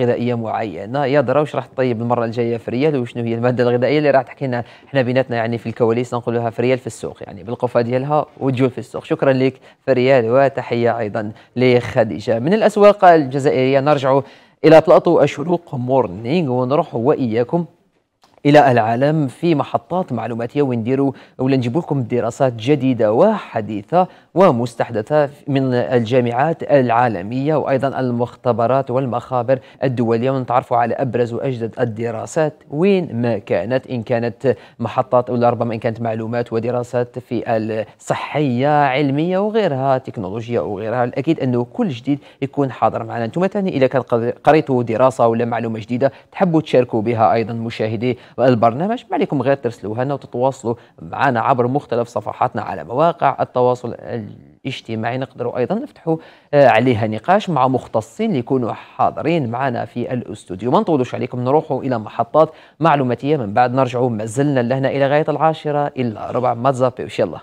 غذائيه معينه يا درا واش راح تطيب المره الجايه في ريال وشنو هي الماده الغذائيه اللي راح تحكي لنا حنا بيناتنا يعني في الكواليس نقولوها في ريال في السوق يعني بالقفه ديالها وتجول في السوق شكرا لك في ريال وتحيه ايضا لخديجه من الاسواق الجزائريه نرجع الى بلاطو الشروق مورنينغ ونروح واياكم الى العالم في محطات معلوماتيه ونديروا ولا نجيب لكم دراسات جديده وحديثه ومستحدثه من الجامعات العالميه وايضا المختبرات والمخابر الدوليه ونتعرفوا على ابرز واجدد الدراسات وين ما كانت ان كانت محطات او ربما ان كانت معلومات ودراسات في الصحيه علميه وغيرها تكنولوجيا وغيرها الاكيد انه كل جديد يكون حاضر معنا انتم ثاني اذا كان قريتوا دراسه ولا معلومه جديده تحبوا تشاركوا بها ايضا مشاهدي البرنامج ما عليكم غير ترسلوها لنا وتتواصلوا معنا عبر مختلف صفحاتنا على مواقع التواصل الاجتماعي نقدروا ايضا نفتحوا آه، عليها نقاش مع مختصين يكونوا حاضرين معنا في الاستوديو ما نطولوش عليكم نروحوا الى محطات معلوماتيه من بعد نرجعوا مازلنا لهنا الى غايه العاشره الا ربع ما تزابيوش يلا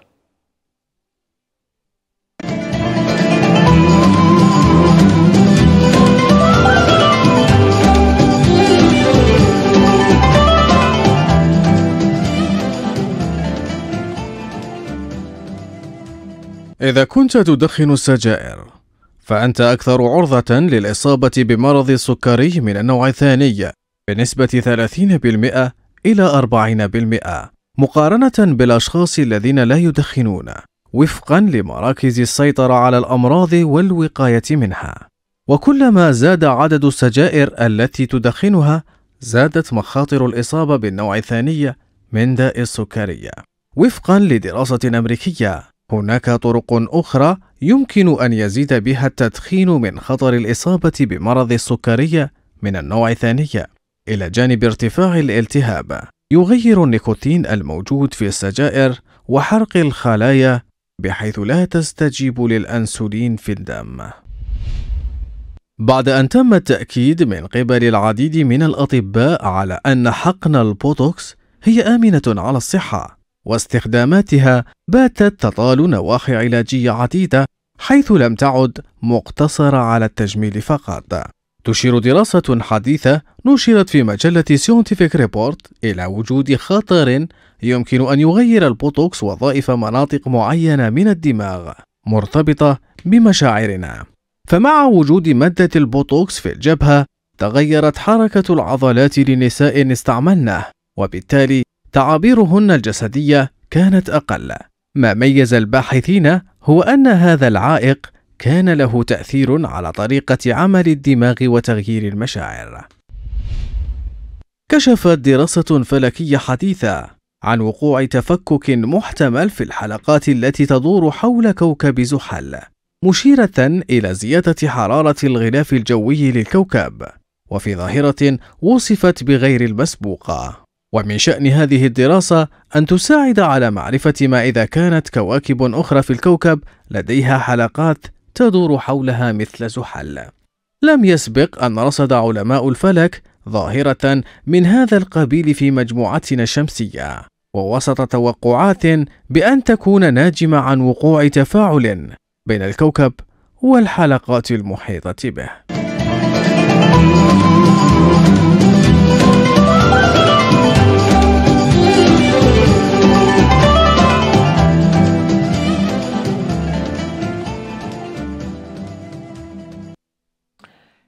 إذا كنت تدخن السجائر فأنت أكثر عرضة للإصابة بمرض السكري من النوع الثاني بنسبة 30% إلى 40% مقارنة بالأشخاص الذين لا يدخنون وفقا لمراكز السيطرة على الأمراض والوقاية منها وكلما زاد عدد السجائر التي تدخنها زادت مخاطر الإصابة بالنوع الثاني من داء السكري وفقا لدراسة أمريكية هناك طرق أخرى يمكن أن يزيد بها التدخين من خطر الإصابة بمرض السكرية من النوع الثاني، إلى جانب ارتفاع الالتهاب. يغير النيكوتين الموجود في السجائر وحرق الخلايا بحيث لا تستجيب للأنسولين في الدم. بعد أن تم التأكيد من قبل العديد من الأطباء على أن حقن البوتوكس هي آمنة على الصحة، واستخداماتها باتت تطال نواحي علاجية عديدة حيث لم تعد مقتصرة على التجميل فقط. تشير دراسة حديثة نشرت في مجلة سيونتيفيك ريبورت إلى وجود خطر يمكن أن يغير البوتوكس وظائف مناطق معينة من الدماغ مرتبطة بمشاعرنا. فمع وجود مادة البوتوكس في الجبهة، تغيرت حركة العضلات لنساء استعملنه، وبالتالي تعابيرهن الجسدية كانت أقل. ما ميز الباحثين هو أن هذا العائق كان له تأثير على طريقة عمل الدماغ وتغيير المشاعر. كشفت دراسة فلكية حديثة عن وقوع تفكك محتمل في الحلقات التي تدور حول كوكب زحل، مشيرة إلى زيادة حرارة الغلاف الجوي للكوكب، وفي ظاهرة وصفت بغير المسبوقة. ومن شأن هذه الدراسة أن تساعد على معرفة ما إذا كانت كواكب أخرى في الكوكب لديها حلقات تدور حولها مثل زحل. لم يسبق أن رصد علماء الفلك ظاهرة من هذا القبيل في مجموعتنا الشمسية، ووسط توقعات بأن تكون ناجمة عن وقوع تفاعل بين الكوكب والحلقات المحيطة به.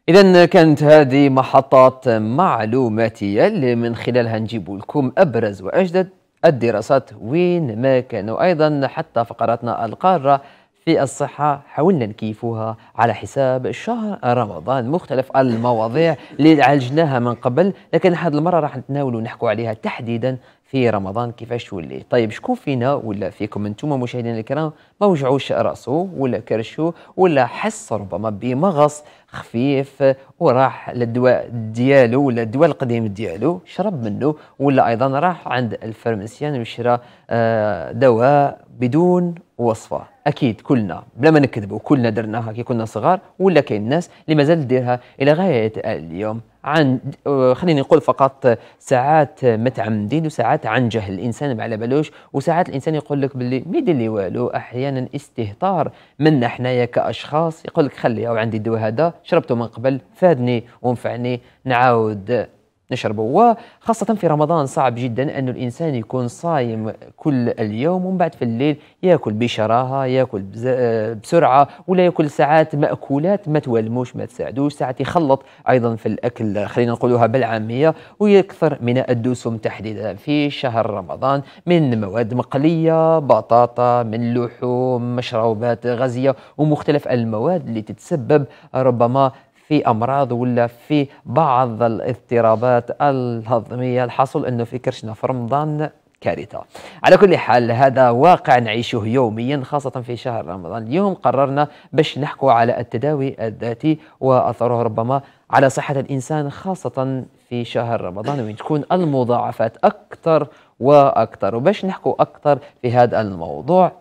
إذا كانت هذه محطات معلوماتية اللي من خلالها نجيب لكم أبرز وأجدد الدراسات وين ما كانوا أيضا حتى فقراتنا القارة في الصحة حاولنا نكيفوها على حساب شهر رمضان مختلف المواضيع اللي عالجناها من قبل لكن هذه المرة راح نتناول ونحكوا عليها تحديدا في رمضان كيفاش تولي طيب شكون فينا ولا فيكم انتم مشاهدينا الكرام ما وجعوش راسه ولا كرشو ولا حس ربما بمغص خفيف وراح للدواء ديالو ولا الدواء القديم ديالو شرب منه ولا ايضا راح عند الفارماسيان وشرى آه، دواء بدون وصفه اكيد كلنا بلا ما نكذبوا كلنا درناها كي كنا صغار ولا كاين الناس اللي مازال ديرها الى غايه اليوم عن آه، خليني نقول فقط ساعات متعمدين وساعات عن جهل الانسان ما على بالوش وساعات الانسان يقول لك باللي ما يدير لي والو احيانا استهتار منا حنايا كاشخاص يقول لك خليه او عندي الدواء هذا شربته من قبل فادني ونفعني نعاود نشربه وخاصة في رمضان صعب جدا أن الإنسان يكون صايم كل اليوم ومن بعد في الليل يأكل بشراهة يأكل آه، بسرعة ولا يأكل ساعات مأكولات ما تولموش ما تساعدوش ساعات يخلط أيضا في الأكل خلينا نقولها بالعامية ويكثر من الدسم تحديدا في شهر رمضان من مواد مقلية بطاطا من لحوم مشروبات غازية ومختلف المواد اللي تتسبب ربما في امراض ولا في بعض الاضطرابات الهضميه الحصل انه في كرشنا في رمضان كارثه على كل حال هذا واقع نعيشه يوميا خاصه في شهر رمضان اليوم قررنا باش نحكوا على التداوي الذاتي واثره ربما على صحه الانسان خاصه في شهر رمضان وين تكون المضاعفات اكثر واكثر وباش نحكوا اكثر في هذا الموضوع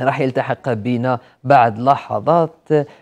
راح يلتحق بنا بعد لحظات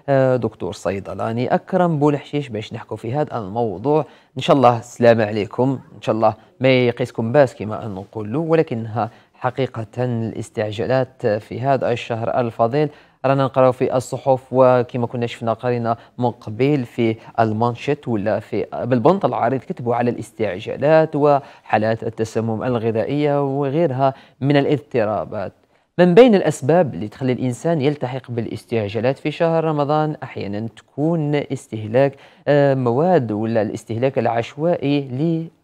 آه، دكتور صيدلاني أكرم بولحشيش باش نحكوا في هذا الموضوع إن شاء الله السلام عليكم إن شاء الله ما يقيسكم باس كما نقولوا ولكنها حقيقة الاستعجالات في هذا الشهر الفضيل رانا نقراو في الصحف وكما كنا شفنا قرينا من قبيل في المانشيت ولا في بالبنط العريض كتبوا على الاستعجالات وحالات التسمم الغذائية وغيرها من الاضطرابات من بين الأسباب اللي تخلي الإنسان يلتحق بالاستعجالات في شهر رمضان أحيانا تكون استهلاك آه، مواد ولا الاستهلاك العشوائي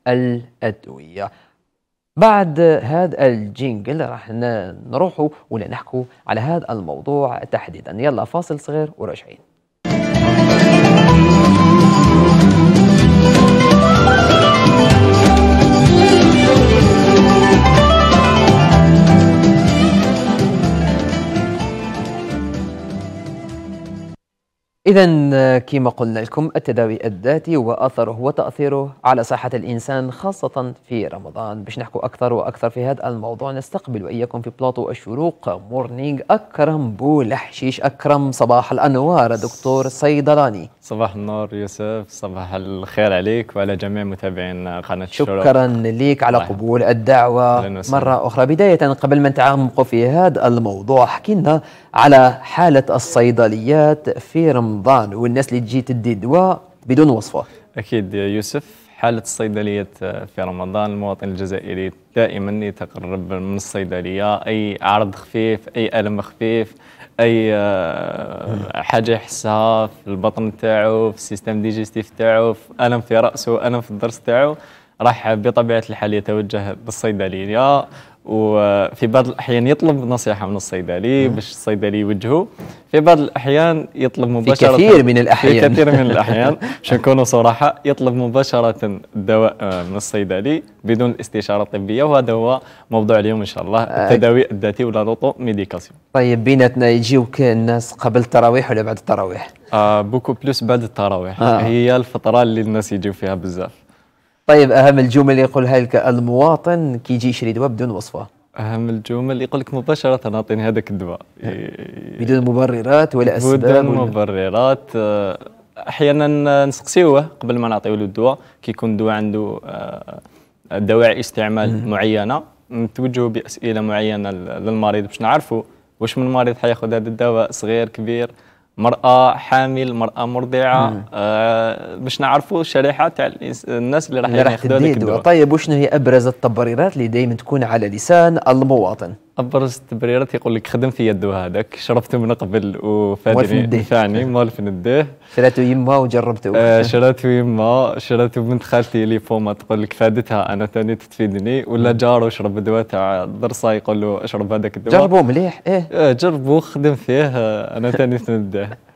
للأدوية بعد هذا الجينجل راح نروحوا ولا نحكوا على هذا الموضوع تحديدا يلا فاصل صغير وراجعين إذا كما قلنا لكم التداوي الذاتي وأثره وتأثيره على صحة الإنسان خاصة في رمضان باش نحكوا أكثر وأكثر في هذا الموضوع نستقبل وإياكم في بلاطو الشروق مورنينغ أكرم بولحشيش أكرم صباح الأنوار دكتور صيدلاني صباح النور يوسف صباح الخير عليك وعلى جميع متابعين قناة الشروق شكرا لك على قبول الدعوة مرة أخرى بداية قبل ما نتعمقوا في هذا الموضوع حكينا على حالة الصيدليات في رمضان والناس اللي تجي تدي الدواء بدون وصفه أكيد يوسف حالة الصيدليات في رمضان المواطن الجزائري دائما يتقرب من الصيدلية أي عرض خفيف أي ألم خفيف أي آه، حاجة يحسها في البطن تاعو في السيستم ديجيستيف تاعو في ألم في رأسه ألم في الضرس تاعو راح بطبيعة الحال يتوجه للصيدلية وفي بعض الاحيان يطلب نصيحه من الصيدلي باش الصيدلي يوجهه في بعض الاحيان يطلب مباشره في كثير من الاحيان في كثير من الاحيان باش نكونوا صراحه يطلب مباشره الدواء آه، من الصيدلي بدون استشاره طبيه وهذا هو موضوع اليوم ان شاء الله آه، التداوي الذاتي ولا لوطو ميديكاسيون طيب بيناتنا يجيوك الناس قبل التراويح ولا بعد التراويح؟ آه بوكو بلوس بعد التراويح آه. هي الفتره اللي الناس يجيو فيها بزاف طيب اهم الجمل يقولها لك المواطن كي يجي يشري دواء بدون وصفه اهم الجمل يقول لك مباشره اعطيني هذاك الدواء بدون مبررات ولا اسباب بدون مبررات آه، احيانا نسقسيوه قبل ما نعطيو له الدواء كيكون الدواء عنده آه، دواعي استعمال معينه نتوجهوا باسئله معينه للمريض باش نعرفوا واش من مريض حياخذ هذا الدواء صغير كبير مرأة حامل مرأة مرضعة آه باش نعرفوا شريحة تاع الناس اللي راح ياخذوا طيب وشنو هي أبرز التبريرات اللي دائما تكون على لسان المواطن؟ ابرز تبريرات يقول لك خدم في يده هذاك شربته من قبل وفادني فاني مول في نديه شريته يما وجربته آه شريته يما شريته بنت خالتي اللي فوما تقول لك فادتها انا تاني تفيدني ولا جاره شرب دواء تاع ضرسه يقول له اشرب هذاك الدواء جربوه مليح ايه آه جربوه خدم فيه آه انا تاني تنديه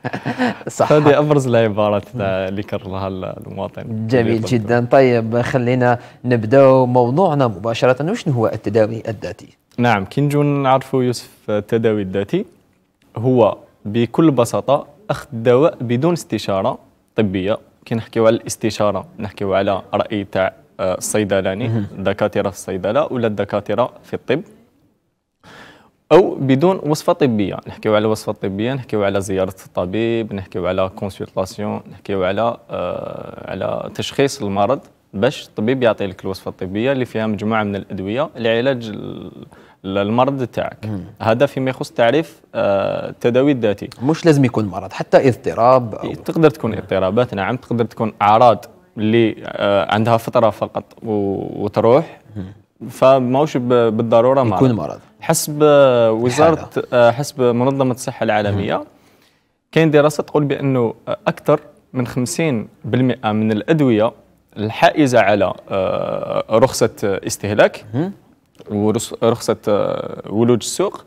صح هذه ابرز العبارات اللي كررها المواطن جميل جدا طيب خلينا نبداو موضوعنا مباشره وشنو هو التداوي الذاتي نعم كي نجو نعرفوا يوسف التداوي الذاتي هو بكل بساطه اخذ الدواء بدون استشاره طبيه كي نحكيو على الاستشاره نحكيو على راي تاع آه، الصيدلاني الدكاتره في الصيدله ولا الدكاتره في الطب او بدون وصفه طبيه نحكيو على وصفه طبيه نحكيو على زياره الطبيب نحكيو على كونسلطاسيون نحكيو على آه على تشخيص المرض باش الطبيب يعطي لك الوصفه الطبيه اللي فيها مجموعه من الادويه لعلاج للمرض تاعك هذا فيما يخص تعريف التداوي آه، الذاتي مش لازم يكون مرض حتى اضطراب أو إيه، تقدر تكون اضطرابات نعم تقدر تكون اعراض اللي آه، عندها فتره فقط وتروح فماهوش بالضروره مرض يكون مرض حسب وزاره آه، حسب منظمه الصحه العالميه كاين دراسه تقول بانه اكثر من 50% من الادويه الحائزه على رخصه استهلاك ورخصه آه، ولوج السوق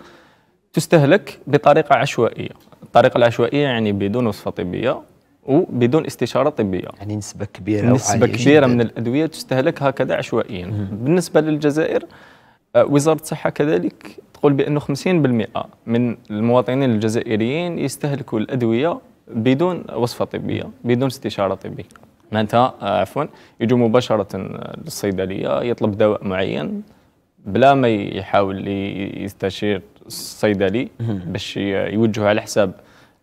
تستهلك بطريقه عشوائيه الطريقه العشوائيه يعني بدون وصفه طبيه وبدون استشاره طبيه يعني نسبه كبيره نسبه كبيره جداً. من الادويه تستهلك هكذا عشوائيا بالنسبه للجزائر آه، وزاره الصحه كذلك تقول بانه 50% من المواطنين الجزائريين يستهلكوا الادويه بدون وصفه طبيه بدون استشاره طبيه معناتها آه، عفوا يجوا مباشره للصيدليه يطلب دواء معين بلا ما يحاول يستشير الصيدلي باش يوجهه على حساب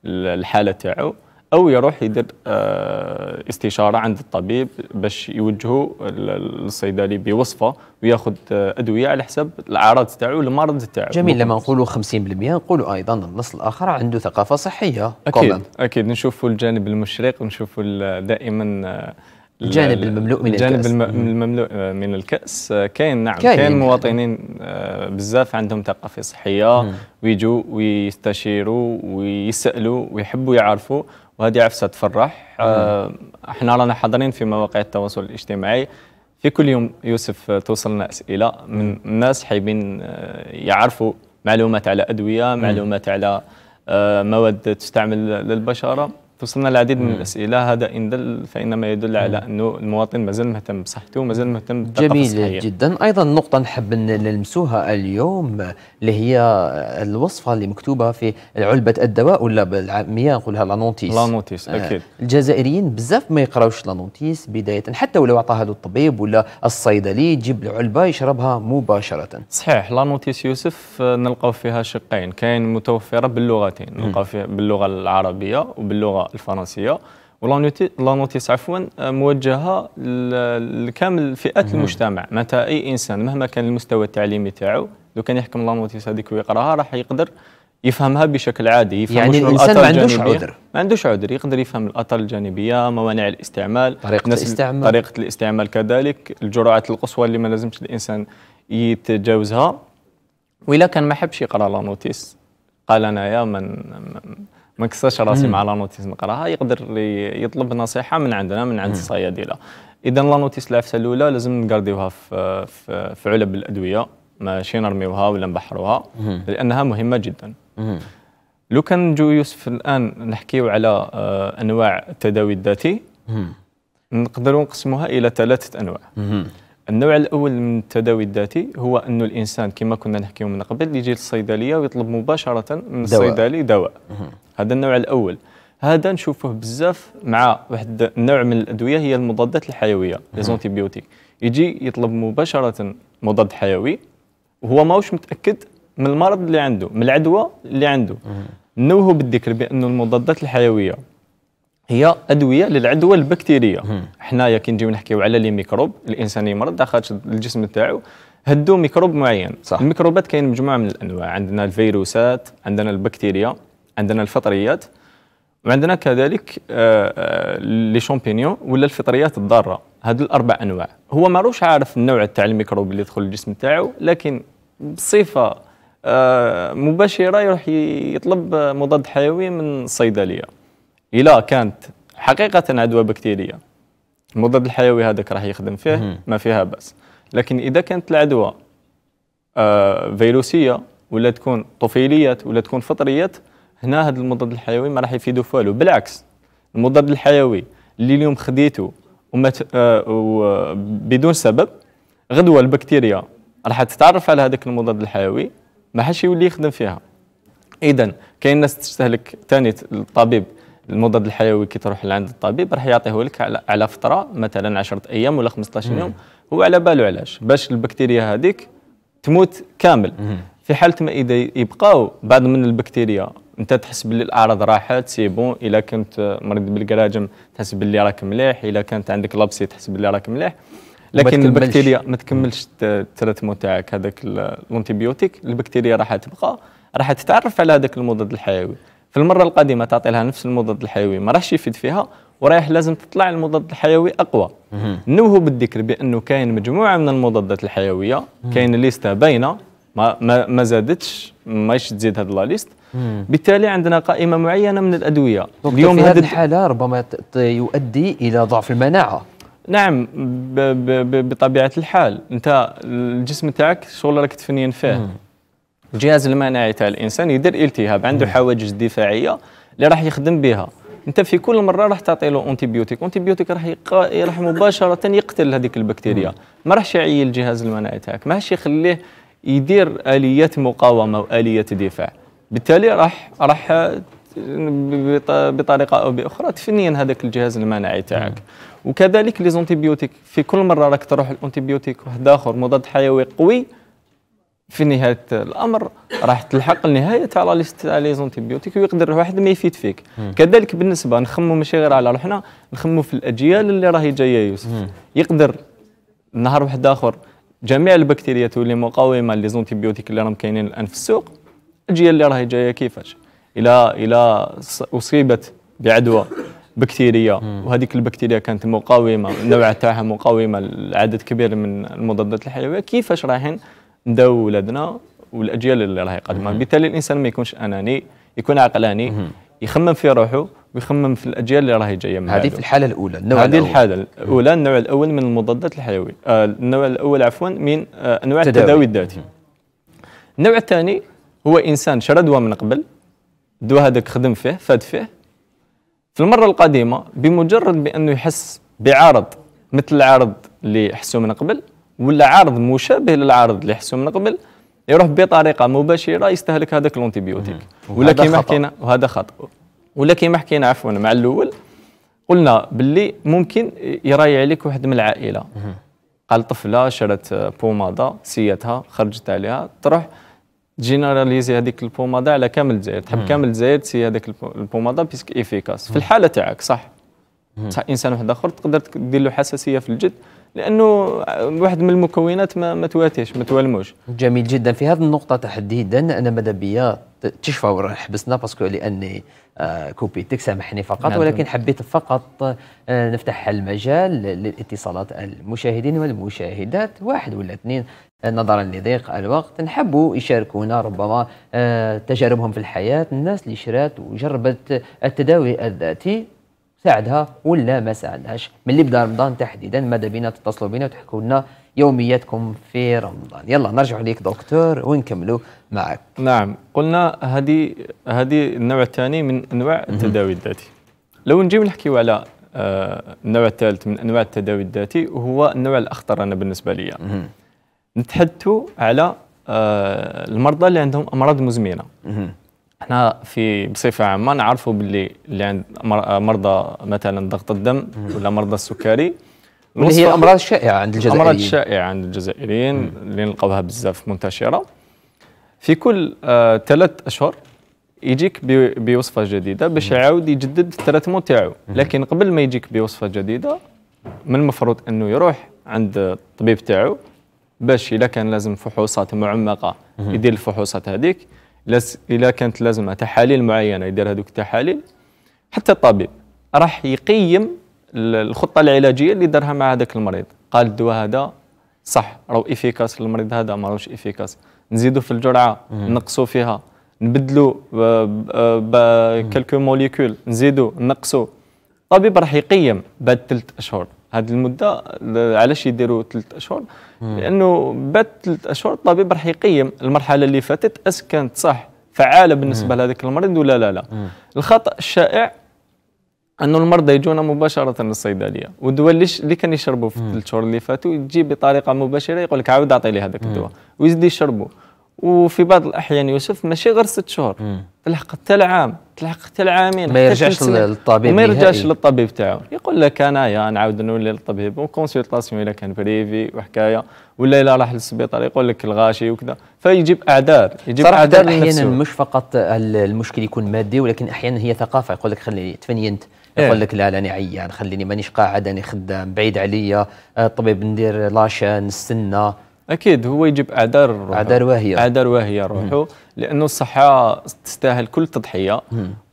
الحاله تاعو او يروح يدير آه، استشاره عند الطبيب باش يوجهه للصيدلي بوصفه وياخذ آه، ادويه على حساب الاعراض تاعو المرض تاعو جميل لما نقولوا 50% نقولوا ايضا النص الاخر عنده ثقافه صحيه اكيد كومن. اكيد نشوفوا الجانب المشرق ونشوفوا دائما آه، الجانب المملوء من الجانب الكأس الجانب المملوء آه، من الكأس آه، كاين نعم كاين, مواطنين آه، بزاف عندهم ثقافة صحية ويجوا ويستشيروا ويسألوا ويحبوا يعرفوا وهذه عفسة تفرح احنا رانا حاضرين في مواقع التواصل الاجتماعي في كل يوم يوسف توصلنا أسئلة من ناس حابين يعرفوا معلومات على أدوية معلومات على مواد تستعمل للبشرة توصلنا العديد من الاسئله هذا ان دل فانما يدل على انه المواطن مازال مهتم بصحته ومازال مهتم جميل الصحية. جدا ايضا نقطه نحب نلمسوها اليوم اللي هي الوصفه اللي مكتوبه في علبه الدواء ولا بالعاميه نقولها لا نوتيس آه، اكيد آه الجزائريين بزاف ما يقراوش نوتيس بدايه حتى ولو عطاها له الطبيب ولا الصيدلي يجيب العلبه يشربها مباشره صحيح نوتيس يوسف آه، نلقاو فيها شقين كاين متوفره باللغتين نلقاو فيها باللغه العربيه وباللغه اللغه لا نوتيس عفوا آه، موجهه لكامل الفئات المجتمع متى اي انسان مهما كان المستوى التعليمي تاعو لو كان يحكم لا نوتيس هذيك ويقراها راح يقدر يفهمها بشكل عادي يفهم يعني الانسان ما عندوش عذر ما عندوش عذر يقدر يفهم الاثار الجانبيه موانع الاستعمال طريقه الاستعمال طريقه الاستعمال كذلك الجرعات القصوى اللي ما لازمش الانسان يتجاوزها وإلا كان ما حبش يقرا لا نوتيس قال انا يا من ما كسرش راسي مع لا نوتيس نقراها يقدر يطلب نصيحه من عندنا من عند الصيادله اذا لا نوتيس العفسه الاولى لازم نقرديوها في, في, علب الادويه ماشي نرميوها ولا نبحروها لانها مهمه جدا لو كان جو يوسف الان نحكيو على آه، انواع التداوي الذاتي نقدروا نقسموها الى ثلاثه انواع النوع الاول من التداوي الذاتي هو انه الانسان كما كنا نحكيو من قبل يجي للصيدليه ويطلب مباشره من الصيدلي دواء هذا النوع الاول هذا نشوفوه بزاف مع واحد النوع من الادويه هي المضادات الحيويه لي زونتيبيوتيك يجي يطلب مباشره مضاد حيوي وهو ماهوش متاكد من المرض اللي عنده من العدوى اللي عنده نوه بالذكر بأن المضادات الحيويه هي ادويه للعدوى البكتيريه حنايا كي نجيو نحكيو على لي ميكروب الانسان يمرض داخل الجسم تاعو هدو ميكروب معين صح. الميكروبات كاين مجموعه من الانواع عندنا الفيروسات عندنا البكتيريا عندنا الفطريات وعندنا كذلك آه، آه، لي شامبينيون ولا الفطريات الضاره هذو الاربع انواع هو ماروش عارف النوع تاع الميكروب اللي يدخل الجسم تاعو لكن بصفه آه، مباشره يروح يطلب مضاد حيوي من الصيدليه الا كانت حقيقه عدوى بكتيريه المضاد الحيوي هذاك راح يخدم فيه ما فيها باس لكن اذا كانت العدوى فيروسيه ولا تكون طفيليات ولا تكون فطريات هنا هذا المضاد الحيوي ما راح يفيدو والو بالعكس المضاد الحيوي اللي اليوم خديته ومت... آه بدون سبب غدوه البكتيريا راح تتعرف على هذاك المضاد الحيوي ما حاش يولي يخدم فيها اذا كاين ناس تستهلك ثاني الطبيب المضاد الحيوي كي تروح لعند الطبيب راح يعطيه لك على, على فتره مثلا 10 ايام ولا 15 مم. يوم هو على باله علاش باش البكتيريا هذيك تموت كامل مم. في حاله ما اذا يبقاو بعض من البكتيريا انت تحس باللي الاعراض راحت سي بون الا كنت مريض بالقراجم تحس باللي راك مليح الا كانت عندك لابسي تحس باللي راك مليح لكن البكتيريا ما تكملش التريتمون تاعك هذاك الانتيبيوتيك البكتيريا راح تبقى راح تتعرف على هذاك المضاد الحيوي في المره القادمه تعطي لها نفس المضاد الحيوي ما راحش يفيد فيها ورايح لازم تطلع المضاد الحيوي اقوى نوهوا بالذكر بانه كاين مجموعه من المضادات الحيويه كاين ليستا باينه ما ما, ما زادتش ماش تزيد هذه لا ليست بالتالي عندنا قائمه معينه من الادويه اليوم في هذه الحاله ربما يؤدي الى ضعف المناعه نعم ب ب بطبيعه الحال انت الجسم تاعك شغل راك تفنين فيه الجهاز المناعي تاع الانسان يدير التهاب عنده مم. حواجز دفاعيه اللي راح يخدم بها انت في كل مره راح تعطي له انتيبيوتيك انتيبيوتيك راح يق... راح مباشره يقتل هذيك البكتيريا مم. ما راحش يعيي الجهاز المناعي تاعك ما راحش يخليه يدير اليه مقاومه واليه دفاع بالتالي راح راح بطريقه او باخرى تفنين هذاك الجهاز المناعي تاعك وكذلك لي زونتيبيوتيك في كل مره راك تروح الانتيبيوتيك واحد اخر مضاد حيوي قوي في نهايه الامر راح تلحق النهايه تاع لا ليست تاع لي زونتيبيوتيك ويقدر واحد ما يفيد فيك مم. كذلك بالنسبه نخمو ماشي غير على روحنا نخمو في الاجيال اللي راهي جايه يوسف مم. يقدر نهار واحد اخر جميع البكتيريا تولي مقاومه للزونتيبيوتيك اللي راهم كاينين الان في السوق الجيه اللي راهي جايه كيفاش الى الى اصيبت بعدوى بكتيريا وهذيك البكتيريا كانت مقاومه النوع تاعها مقاومه لعدد كبير من المضادات الحيويه كيفاش رايحين نداو ولادنا والاجيال اللي راهي قادمه بالتالي الانسان ما يكونش اناني يكون عقلاني يخمم في روحه ويخمم في الاجيال اللي راهي جايه من هذه في الحاله الاولى النوع هذه الحاله الاولى النوع الاول من المضادات الحيويه آه النوع الاول عفوا من آه انواع التداوي, التداوي الذاتي النوع الثاني هو انسان شرى دواء من قبل الدواء هذاك خدم فيه فاد فيه في المره القديمه بمجرد بانه يحس بعارض مثل العارض اللي حسوا من قبل ولا عارض مشابه للعارض اللي حسوا من قبل يروح بطريقه مباشره يستهلك هذاك الانتيبيوتيك ولا كما حكينا وهذا خطا ولا كيما حكينا عفوا مع الاول قلنا باللي ممكن يراي عليك واحد من العائله قال طفله شرت بوماده سياتها خرجت عليها تروح جينيراليزي هذيك البوماده على كامل الجزائر تحب كامل الجزائر تسي هذيك البوماده بيسك ايفيكاس في الحاله تاعك صح بصح انسان واحد اخر تقدر دير له حساسيه في الجد لانه واحد من المكونات ما, ما تواتيش ما توالموش جميل جدا في هذه النقطه تحديدا انا ماذا بيا تشفى حبسنا باسكو لاني آه، كوبيتك سامحني فقط نعم. ولكن حبيت فقط آه، نفتح المجال للاتصالات المشاهدين والمشاهدات واحد ولا اثنين آه، نظرا لضيق الوقت نحبوا يشاركونا ربما تجاربهم في الحياه الناس اللي شرات وجربت التداوي الذاتي ساعدها ولا ما ساعدهاش ملي بدا رمضان تحديدا ماذا بينا تتصلوا بينا وتحكوا لنا يومياتكم في رمضان يلا نرجع ليك دكتور ونكملوا معك نعم قلنا هذه هذه النوع الثاني من انواع التداوي الذاتي لو نجي نحكيو على آه، النوع الثالث من انواع التداوي الذاتي وهو النوع الاخطر انا بالنسبه لي نتحدثوا على آه، المرضى اللي عندهم امراض مزمنه احنا في بصفه عامه نعرفوا باللي اللي عند مرضى مثلا ضغط الدم ولا مرضى السكري اللي هي الامراض الشائعه عند الجزائريين الامراض الشائعه عند الجزائريين اللي نلقاوها بزاف منتشره في كل آه ثلاث اشهر يجيك بوصفه جديده باش يعاود يجدد التريتمون تاعو لكن قبل ما يجيك بوصفه جديده من المفروض انه يروح عند الطبيب تاعو باش اذا كان لازم فحوصات معمقه يدير الفحوصات هذيك لاز الا كانت لازمه تحاليل معينه يدير هذوك التحاليل حتى الطبيب راح يقيم الخطه العلاجيه اللي دارها مع هذاك المريض قال الدواء هذا صح راهو ايفيكاس للمريض هذا ما راهوش ايفيكاس نزيدوا في الجرعه نقصوا فيها نبدلوا بكالكو موليكول نزيدوا نقصوا الطبيب راح يقيم بعد ثلاث اشهر هذه المده علاش يديروا ثلاث اشهر لانه بعد ثلاث اشهر الطبيب راح يقيم المرحله اللي فاتت اس كانت صح فعاله بالنسبه لهذاك المريض ولا لا لا مم. الخطا الشائع انه المرضى يجونا مباشره للصيدليه والدواء اللي كان يشربوا في الثلاث شهور اللي فاتوا يجي بطريقه مباشره يقول لك عاود اعطي لي هذاك الدواء ويزيد يشربوا وفي بعض الاحيان يوسف ماشي غير ست شهور تلحق حتى العام تلحق حتى العامين ما يرجعش للطبيب ما يرجعش للطبيب تاعو يقول لك انايا نعاود نولي للطبيب وكونسلطاسيون الا كان بريفي وحكايه ولا الا راح للسبيطار يقول لك الغاشي وكذا فيجيب اعذار يجيب اعذار احيانا مش فقط المشكل يكون مادي ولكن احيانا هي ثقافه يقول لك خليني تفنينت إيه. يقول لك لا راني عيان خليني مانيش قاعد انا خدام بعيد عليا الطبيب ندير لاشا نستنى اكيد هو يجيب اعذار روحه اعذار واهيه اعذار واهيه روحه لانه الصحه تستاهل كل تضحيه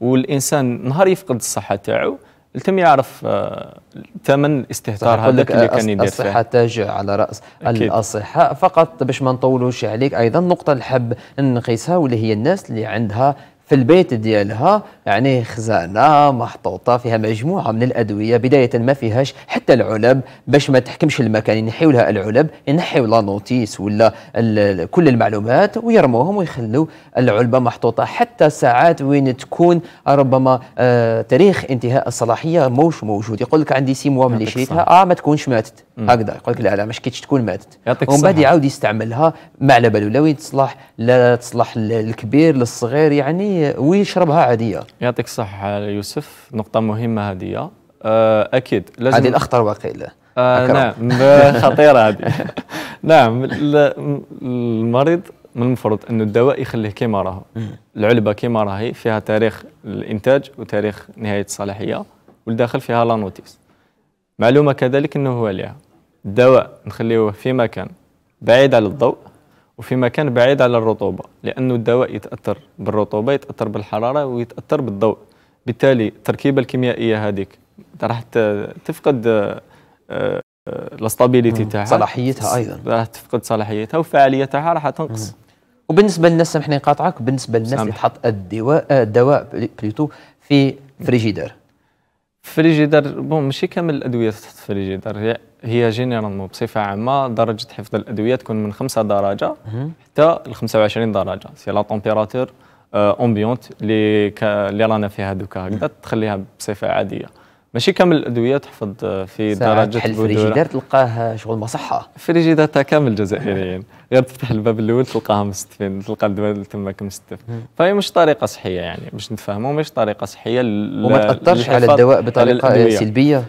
والانسان نهار يفقد الصحه تاعو لتم يعرف آه، ثمن الاستهتار هذاك اللي كان يدير فيه الصحه تاج على راس أكيد. الاصحاء فقط باش ما نطولوش عليك ايضا نقطه اللي حاب نقيسها واللي هي الناس اللي عندها في البيت ديالها يعني خزانه محطوطه فيها مجموعه من الادويه بدايه ما فيهاش حتى العلب باش ما تحكمش المكان ينحيو لها العلب ينحيو لا نوتيس ولا كل المعلومات ويرموهم ويخلوا العلبه محطوطه حتى ساعات وين تكون ربما آه تاريخ انتهاء الصلاحيه موش موجود يقول لك عندي سي موا شريتها اه ما تكونش ماتت هكذا يقول لك لا لا ما شكيتش تكون ماتت ومن بعد يعاود يستعملها ما على بالو لا وين تصلح لا تصلح للكبير للصغير يعني ويشربها عاديه يعطيك الصحه يوسف نقطه مهمه هذه آه، اكيد لازم هذه الاخطر واقيلا آه نعم خطيره هذه نعم المريض من المفروض أن الدواء يخليه كما راه العلبه كما راهي فيها تاريخ الانتاج وتاريخ نهايه الصلاحيه والداخل فيها لا نوتيس معلومة كذلك أنه هو ليها الدواء نخليوه في مكان بعيد على الضوء وفي مكان بعيد على الرطوبة لأنه الدواء يتأثر بالرطوبة يتأثر بالحرارة ويتأثر بالضوء بالتالي التركيبة الكيميائية هذيك راح تفقد آه، آه، الاستابيليتي تاعها صلاحيتها ايضا راح تفقد صلاحيتها وفعاليتها تاعها راح تنقص وبالنسبه للناس سامحني نقاطعك بالنسبه للناس اللي تحط الدواء الدواء آه، بليتو في فريجيدير فريجيدار بون ماشي كامل الادويه تتحط في الفريجيدار هي, هي جينيرالمون بصفه عامه درجه حفظ الادويه تكون من 5 درجه حتى ل 25 درجه سي لا طومبيراتور امبيونت اللي اللي رانا فيها دوكا هكذا تخليها بصفه عاديه ماشي كامل الادويه تحفظ آه، في درجه تحل فريجيدار تلقاه شغل مصحه فريجيدار تاع كامل الجزائريين غير تفتح الباب الاول تلقاها مستفين تلقى الدواء تماك مستف فهي مش طريقه صحيه يعني باش نتفاهموا مش طريقه صحيه وما تاثرش على الدواء بطريقه على سلبيه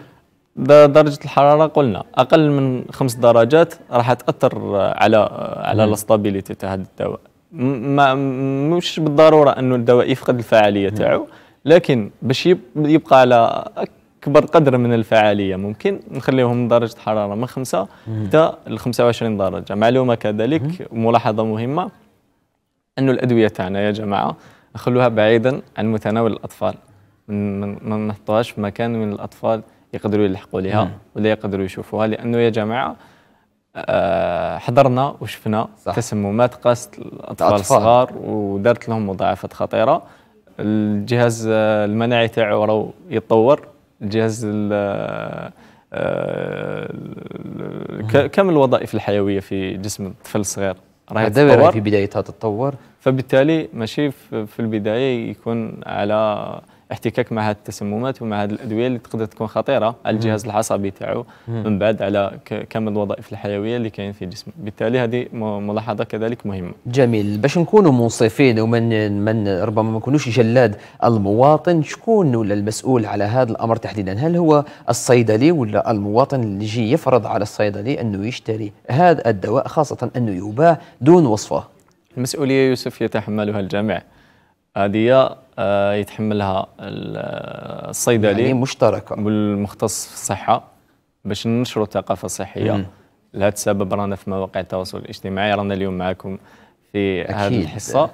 درجة الحرارة قلنا أقل من خمس درجات راح تأثر على آه، على الاستابيليتي تاع هذا الدواء ما مش بالضرورة أنه الدواء يفقد الفعالية تاعو لكن باش يبقى على اكبر قدر من الفعاليه ممكن نخليهم درجه حراره من 5 حتى ل 25 درجه معلومه كذلك ملاحظه مهمه انه الادويه تاعنا يا جماعه نخلوها بعيدا عن متناول الاطفال ما نحطوهاش في مكان من الاطفال يقدروا يلحقوا لها ولا يقدروا يشوفوها لانه يا جماعه آه، حضرنا وشفنا صح. تسممات قاست الاطفال الصغار ودارت لهم مضاعفات خطيره الجهاز آه، المناعي تاعو راه يتطور الجهاز آه، كم الوظائف الحيويه في جسم الطفل الصغير؟ راهي في بدايتها تتطور فبالتالي ماشي في البدايه يكون على احتكاك مع هذه التسممات ومع هذه الادويه اللي تقدر تكون خطيره على الجهاز العصبي تاعو من بعد على كامل الوظائف الحيويه اللي كاين في جسمه بالتالي هذه ملاحظه كذلك مهمه جميل باش نكونوا منصفين ومن من ربما ما نكونوش جلاد المواطن شكون ولا المسؤول على هذا الامر تحديدا هل هو الصيدلي ولا المواطن اللي يجي يفرض على الصيدلي انه يشتري هذا الدواء خاصه انه يباع دون وصفه المسؤوليه يوسف يتحملها الجميع هذه آه، يتحملها آه، الصيدلي يعني مشتركه والمختص في الصحه باش ننشروا ثقافه صحيه لهذا السبب رانا في مواقع التواصل الاجتماعي رانا اليوم معكم في هذه الحصه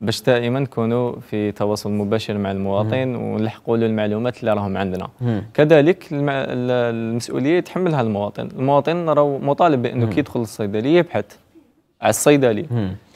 باش دائما نكونوا في تواصل مباشر مع المواطن ونلحقوا له المعلومات اللي راهم عندنا مم. كذلك المسؤوليه يتحملها المواطن المواطن راه مطالب بانه كيدخل الصيدليه يبحث على الصيدلي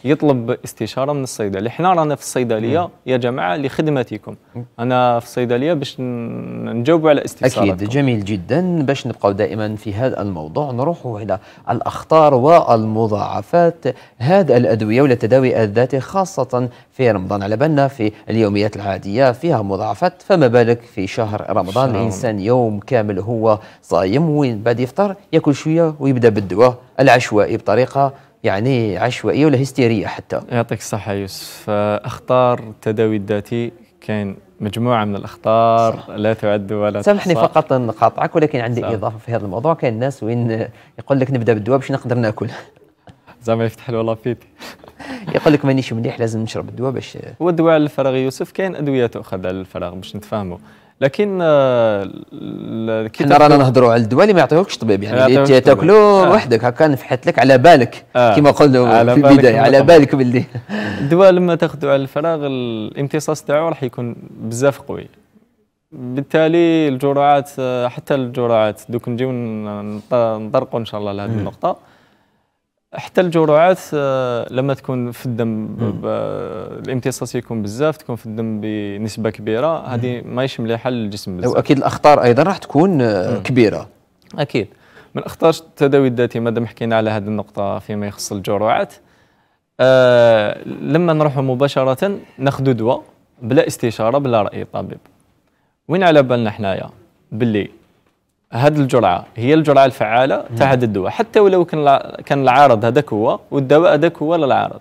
يطلب استشاره من الصيدلي حنا رانا في الصيدليه يا جماعه لخدمتكم انا في الصيدليه باش نجاوبوا على استفساراتكم اكيد جميل جدا باش نبقاو دائما في هذا الموضوع نروحوا الى الاخطار والمضاعفات هذا الادويه ولا التداوي الذاتي خاصه في رمضان على بالنا في اليوميات العاديه فيها مضاعفات فما بالك في شهر رمضان الانسان يوم كامل هو صايم وين بعد يفطر ياكل شويه ويبدا بالدواء العشوائي بطريقه يعني عشوائيه ولا هستيريه حتى يعطيك الصحه يوسف أخطار التداوي الذاتي كاين مجموعه من الاخطار صح. لا تعد ولا سامحني فقط نقاطعك ولكن عندي صح. اضافه في هذا الموضوع كاين الناس وين يقول لك نبدا بالدواء باش نقدر ناكل زعما يفتح له لافيتي يقول لك مانيش مليح لازم نشرب الدواء باش هو الدواء على الفراغ يوسف كاين ادويه تؤخذ على الفراغ باش نتفاهموا لكن آه، حنا رانا نهضروا على الدواء يعني اللي ما يعطيهولكش الطبيب يعني اللي تاكلو آه. وحدك هكا نفحت لك على بالك آه. كما قلنا في البدايه على بالك باللي الدواء لما تاخذه على الفراغ الامتصاص تاعو راح يكون بزاف قوي بالتالي الجرعات آه، حتى الجرعات دوك نجيو نطرقوا ان شاء الله لهذه النقطه حتى الجرعات آه، لما تكون في الدم الامتصاص يكون بزاف تكون في الدم بنسبه كبيره هذه ماهيش مليحه للجسم بزاف واكيد الاخطار ايضا راح تكون آه، مم. كبيره اكيد من اخطار التداوي الذاتي مادام حكينا على هذه النقطه فيما يخص الجرعات آه لما نروحوا مباشره ناخذ دواء بلا استشاره بلا راي طبيب وين على بالنا حنايا باللي هذه الجرعه هي الجرعه الفعاله تاع هذا الدواء حتى ولو كان كان العارض هذاك هو والدواء هذاك هو للعارض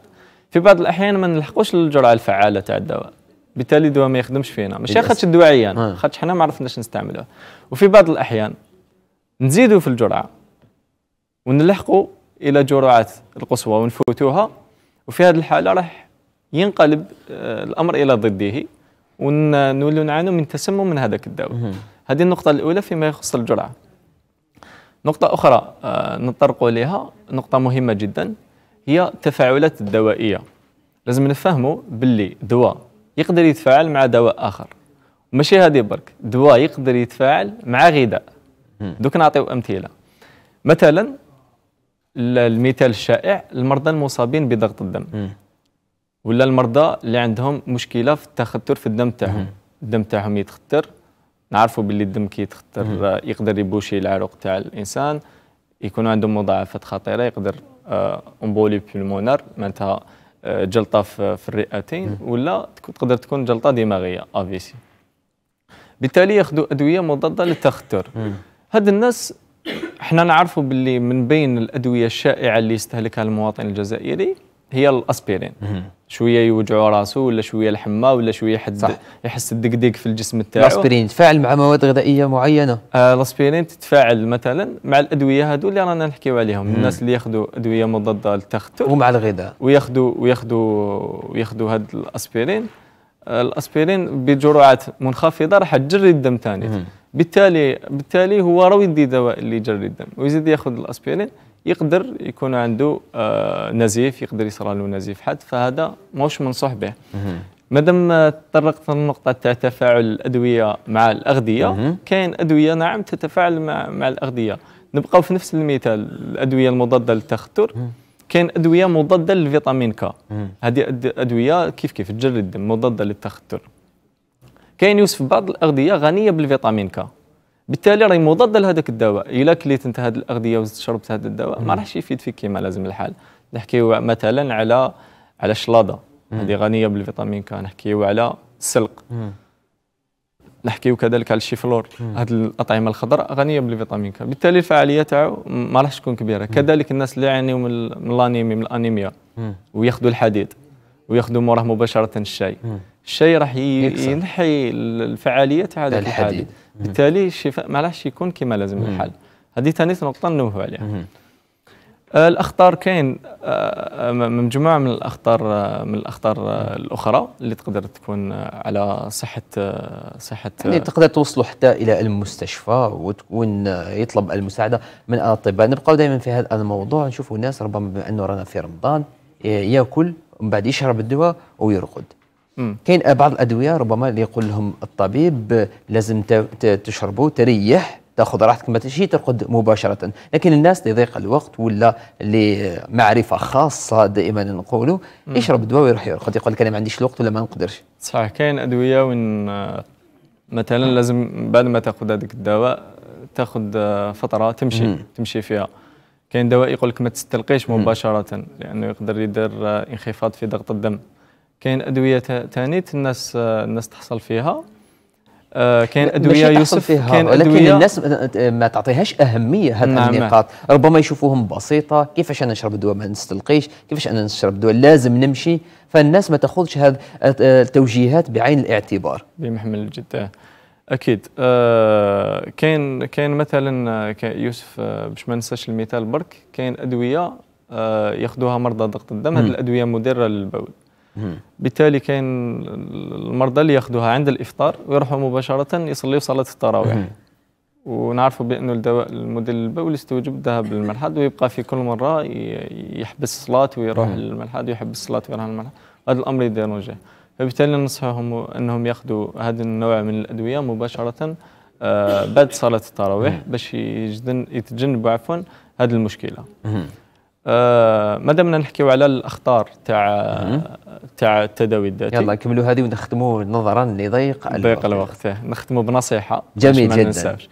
في بعض الاحيان ما نلحقوش الجرعه الفعاله تاع الدواء بالتالي الدواء ما يخدمش فينا ماشي خاطش الدواء عيان يعني. آه. خاطش حنا ما عرفناش نستعمله وفي بعض الاحيان نزيدوا في الجرعه ونلحقوا الى جرعات القصوى ونفوتوها وفي هذه الحاله راح ينقلب آه، الامر الى ضده ونولوا نعانوا من تسمم من هذاك الدواء هذه النقطة الأولى فيما يخص الجرعة نقطة أخرى آه، نطرق لها نقطة مهمة جدا هي التفاعلات الدوائية لازم نفهموا باللي دواء يقدر يتفاعل مع دواء آخر ماشي هذه برك دواء يقدر يتفاعل مع غذاء دوك نعطيو أمثلة مثلا المثال الشائع المرضى المصابين بضغط الدم ولا المرضى اللي عندهم مشكله في التخثر في الدم تاعهم الدم تاعهم يتخثر نعرفوا باللي الدم كي تخطر يقدر يبوشي العروق تاع الانسان يكون عندهم مضاعفات خطيره يقدر آه، امبولي بولمونار معناتها آه، جلطه في الرئتين ولا تقدر تكون جلطه دماغيه افيسي بالتالي ياخذوا ادويه مضاده للتخثر هاد الناس احنا نعرفوا باللي من بين الادويه الشائعه اللي يستهلكها المواطن الجزائري هي الاسبيرين شويه يوجعوا راسه ولا شويه الحمى ولا شويه حد صح. يحس الدقديق في الجسم تاعو الاسبيرين تتفاعل مع مواد غذائيه معينه آه الاسبيرين تتفاعل مثلا مع الادويه هذو اللي رانا نحكيو عليهم مم. الناس اللي ياخذوا ادويه مضاده للتخثر ومع الغذاء وياخذوا وياخذوا وياخذوا هذا الاسبيرين آه الاسبيرين بجرعات منخفضه راح تجري الدم ثاني بالتالي بالتالي هو راه يدي دواء اللي يجري الدم ويزيد ياخذ الاسبيرين يقدر يكون عنده آه، نزيف يقدر يصرى له نزيف حاد فهذا موش منصح به مادام آه، تطرقت للنقطه تاع تفاعل الادويه مع الاغذيه كاين ادويه نعم تتفاعل مع مع الاغذيه نبقاو في نفس المثال الادويه المضاده للتختر كاين ادويه مضاده للفيتامين كا هذه ادويه كيف كيف تجري الدم مضاده للتختر كاين يوسف بعض الاغذيه غنيه بالفيتامين كا بالتالي راهي مضاده لهذاك الدواء الا كليت انت هذه الاغذيه وزدت شربت هذا الدواء ما راحش يفيد فيك كما لازم الحال نحكيو مثلا على على الشلاضه هذه غنيه بالفيتامين كا نحكيو على السلق نحكيو كذلك على الشيفلور هذه الاطعمه الخضراء غنيه بالفيتامين كا بالتالي الفعاليه تاعو ما راحش تكون كبيره كذلك الناس اللي يعانيوا من الانيمي من الانيميا وياخذوا الحديد وياخذوا موراه مباشره الشاي الشيء راح ينحي الفعاليه تاع هذا الحديد بالتالي الشفاء ما راحش يكون كما لازم الحال هذه ثاني نقطه ننوه عليها الاخطار كاين آه، آه، مجموعه من الاخطار آه، من الاخطار الاخرى اللي تقدر تكون على صحه صحه يعني تقدر توصلوا حتى الى المستشفى وتكون يطلب المساعده من الاطباء نبقاو دائما في هذا الموضوع نشوفوا الناس ربما بما انه رانا في رمضان ياكل ومن بعد يشرب الدواء ويرقد كاين بعض الادويه ربما اللي يقول لهم الطبيب لازم تشربوا تريح تاخذ راحتك ما تشي ترقد مباشره لكن الناس لضيق الوقت ولا لمعرفه خاصه دائما نقولوا يشرب الدواء ويروح يرقد يقول لك انا ما عنديش الوقت ولا ما نقدرش صحيح كاين ادويه وين مثلا لازم بعد ما تاخذ هذاك الدواء تاخذ فتره تمشي مم. تمشي فيها كاين دواء يقول لك ما تستلقيش مباشره لانه يقدر يدير انخفاض في ضغط الدم كاين ادويه ثاني الناس الناس تحصل فيها آه، كاين ادويه يوسف فيها كاين ولكن الناس آه، آه، ما تعطيهاش اهميه هذه نعم،, نعم النقاط ربما يشوفوهم بسيطه كيفاش انا نشرب الدواء ما نستلقيش كيفاش انا نشرب الدواء لازم نمشي فالناس ما تاخذش هذه التوجيهات بعين الاعتبار بمحمل الجد اكيد أه كاين كاين مثلا يوسف باش ما ننساش المثال برك كاين ادويه أه ياخذوها مرضى ضغط الدم هذه الادويه مدره للبول بالتالي كاين المرضى اللي ياخذوها عند الافطار ويروحوا مباشره يصليوا صلاه التراويح ونعرفوا بانه الدواء المدل البولي يستوجب الذهاب للملحد ويبقى في كل مره يحبس الصلاه ويروح للملحد ويحبس الصلاه ويروح للملحد هذا الامر يديرونجيه فبالتالي ننصحهم انهم ياخذوا هذا النوع من الادويه مباشره آه بعد صلاه التراويح باش يتجنبوا عفوا هذه المشكله آه، ما دامنا نحكيو على الاخطار تاع تاع التداوي الذاتي يلا نكملوا هذه ونختموا نظرا لضيق الوقت ضيق الوقت إيه. نختموا بنصيحه جميل جدا ننساش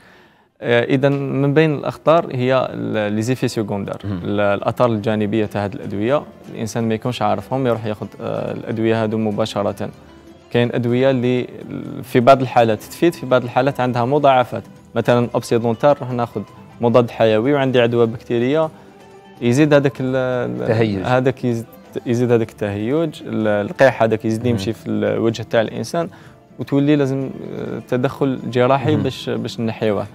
آه، اذا من بين الاخطار هي لي زيفي سيكوندار الاثار الجانبيه تاع هذه الادويه الانسان ما يكونش عارفهم يروح ياخذ آه، الادويه هذو مباشره كاين ادويه اللي في بعض الحالات تفيد في بعض الحالات عندها مضاعفات مثلا اوبسيدونتار راح ناخذ مضاد حيوي وعندي عدوى بكتيريه يزيد هذاك التهيج هذاك يزيد هذاك التهيج القيح هذاك يزيد يمشي في الوجه تاع الانسان وتولي لازم آه، تدخل جراحي باش باش نحيوه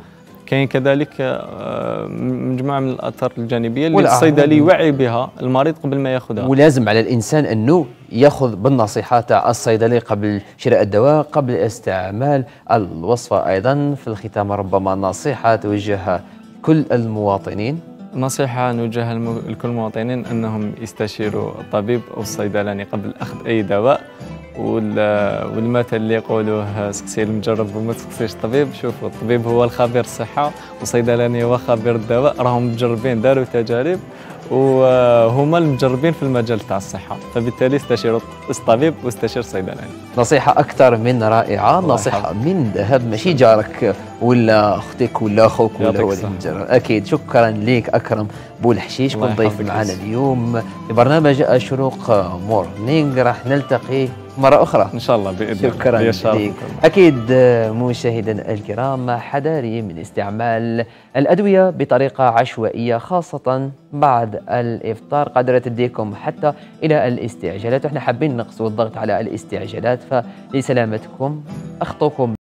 كاين كذلك آه، مجموعه من الاثار الجانبيه اللي الصيدلي يوعي بها المريض قبل ما ياخذها ولازم على الانسان انه ياخذ بالنصيحه تاع الصيدلي قبل شراء الدواء قبل استعمال الوصفه ايضا في الختام ربما نصيحه توجهها كل المواطنين نصيحة نوجهها لكل المواطنين أنهم يستشيروا الطبيب أو الصيدلاني قبل أخذ أي دواء والمثل اللي يقولوه سقسي المجرب وما تسقسيش الطبيب شوفوا الطبيب هو الخبير الصحة والصيدلاني هو خبير الدواء راهم مجربين داروا تجارب وهما المجربين في المجال تاع الصحه فبالتالي استشير الطبيب واستشير صيدلاني نصيحه اكثر من رائعه نصيحه من ذهب ماشي جارك ولا اختك ولا اخوك ولا والمجرب اكيد شكرا لك اكرم بولحشيش كنت ضيف معنا اليوم في برنامج الشروق مورنينغ راح نلتقي مرة أخرى إن شاء الله بإذن الله شكرا لك أكيد مشاهدينا الكرام حذاري من استعمال الأدوية بطريقة عشوائية خاصة بعد الإفطار قادرة تديكم حتى إلى الاستعجالات وإحنا حابين نقصوا الضغط على الاستعجالات فلسلامتكم أخطوكم